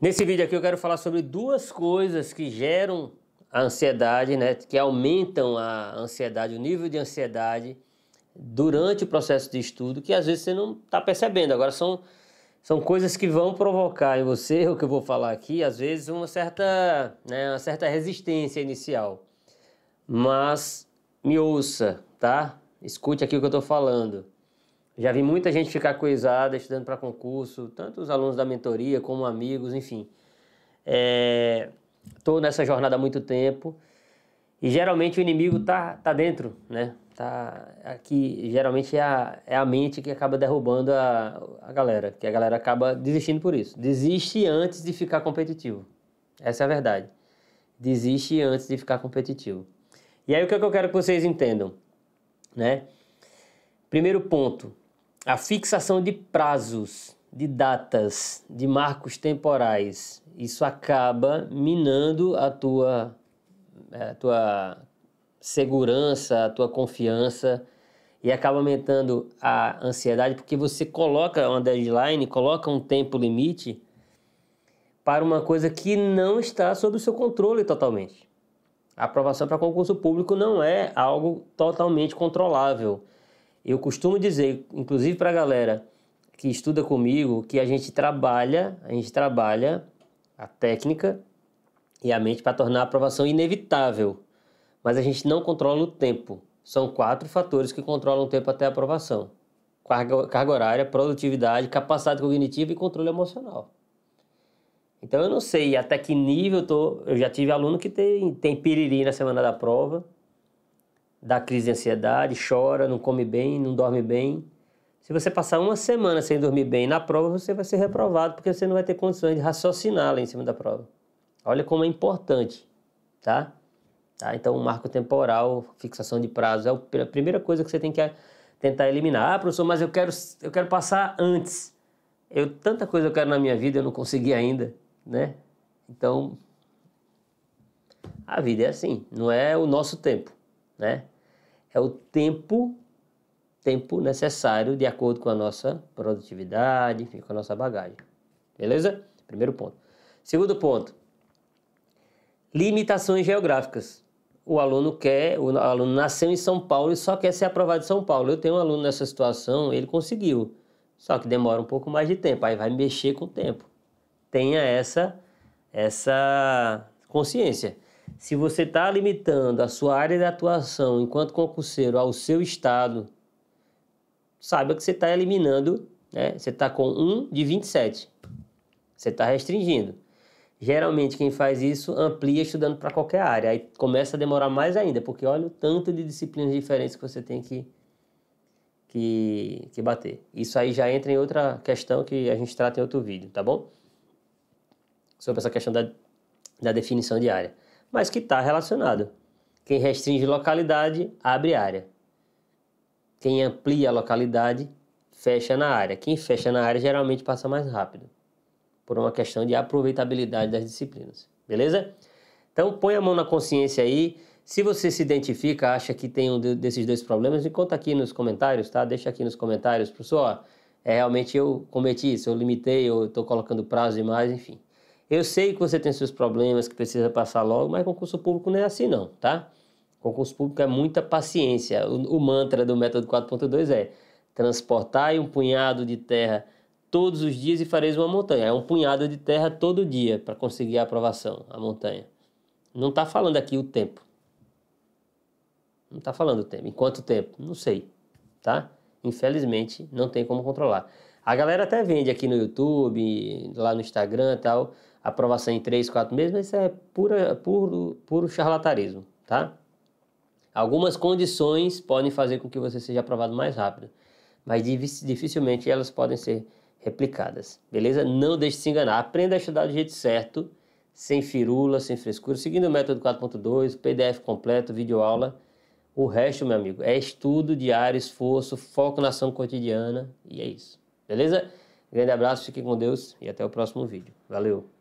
Nesse vídeo aqui eu quero falar sobre duas coisas que geram a ansiedade, né, que aumentam a ansiedade, o nível de ansiedade durante o processo de estudo, que às vezes você não está percebendo. Agora são, são coisas que vão provocar em você, o que eu vou falar aqui, às vezes uma certa, né, uma certa resistência inicial. Mas me ouça, tá? Escute aqui o que eu estou falando. Já vi muita gente ficar coisada estudando para concurso, tanto os alunos da mentoria como amigos, enfim. Estou é, nessa jornada há muito tempo e geralmente o inimigo tá, tá dentro, né? Tá aqui, geralmente é a, é a mente que acaba derrubando a, a galera, que a galera acaba desistindo por isso. Desiste antes de ficar competitivo. Essa é a verdade. Desiste antes de ficar competitivo. E aí o que, é que eu quero que vocês entendam, né? Primeiro ponto, a fixação de prazos, de datas, de marcos temporais, isso acaba minando a tua, é, a tua segurança, a tua confiança e acaba aumentando a ansiedade porque você coloca uma deadline, coloca um tempo limite para uma coisa que não está sob o seu controle totalmente. A aprovação para concurso público não é algo totalmente controlável. Eu costumo dizer, inclusive para a galera que estuda comigo, que a gente trabalha, a gente trabalha a técnica e a mente para tornar a aprovação inevitável, mas a gente não controla o tempo. São quatro fatores que controlam o tempo até a aprovação: carga, carga horária, produtividade, capacidade cognitiva e controle emocional. Então eu não sei até que nível eu tô. Eu já tive aluno que tem, tem piriri na semana da prova dá crise de ansiedade, chora, não come bem, não dorme bem. Se você passar uma semana sem dormir bem na prova, você vai ser reprovado, porque você não vai ter condições de raciocinar lá em cima da prova. Olha como é importante, tá? tá? Então, o marco temporal, fixação de prazo, é a primeira coisa que você tem que eh, tentar eliminar. Ah, professor, mas eu quero, eu quero passar antes. Eu, tanta coisa eu quero na minha vida, eu não consegui ainda, né? Então, a vida é assim, não é o nosso tempo né? É o tempo tempo necessário de acordo com a nossa produtividade, enfim, com a nossa bagagem. Beleza? Primeiro ponto. Segundo ponto. Limitações geográficas. O aluno quer, o aluno nasceu em São Paulo e só quer ser aprovado em São Paulo. Eu tenho um aluno nessa situação, ele conseguiu. Só que demora um pouco mais de tempo, aí vai mexer com o tempo. Tenha essa essa consciência. Se você está limitando a sua área de atuação enquanto concurseiro ao seu estado, saiba que você está eliminando, né? você está com 1 de 27. Você está restringindo. Geralmente quem faz isso amplia estudando para qualquer área. Aí começa a demorar mais ainda, porque olha o tanto de disciplinas diferentes que você tem que, que, que bater. Isso aí já entra em outra questão que a gente trata em outro vídeo, tá bom? Sobre essa questão da, da definição de área mas que está relacionado. Quem restringe localidade, abre área. Quem amplia a localidade, fecha na área. Quem fecha na área geralmente passa mais rápido, por uma questão de aproveitabilidade das disciplinas. Beleza? Então põe a mão na consciência aí. Se você se identifica, acha que tem um desses dois problemas, me conta aqui nos comentários, tá? Deixa aqui nos comentários, professor. É, realmente eu cometi isso, eu limitei, eu estou colocando prazo demais, enfim. Eu sei que você tem seus problemas, que precisa passar logo, mas concurso público não é assim não, tá? Concurso público é muita paciência. O, o mantra do método 4.2 é transportai um punhado de terra todos os dias e fareis uma montanha. É um punhado de terra todo dia para conseguir a aprovação, a montanha. Não está falando aqui o tempo. Não está falando o tempo. Em quanto tempo? Não sei, tá? Infelizmente, não tem como controlar. A galera até vende aqui no YouTube, lá no Instagram e tal, aprovação em 3, 4 meses, mas isso é pura, puro, puro charlatanismo, tá? Algumas condições podem fazer com que você seja aprovado mais rápido, mas dificilmente elas podem ser replicadas, beleza? Não deixe de se enganar, aprenda a estudar do jeito certo, sem firula, sem frescura, seguindo o método 4.2, PDF completo, vídeo aula. O resto, meu amigo, é estudo diário, esforço, foco na ação cotidiana e é isso. Beleza? Grande abraço, fique com Deus e até o próximo vídeo. Valeu!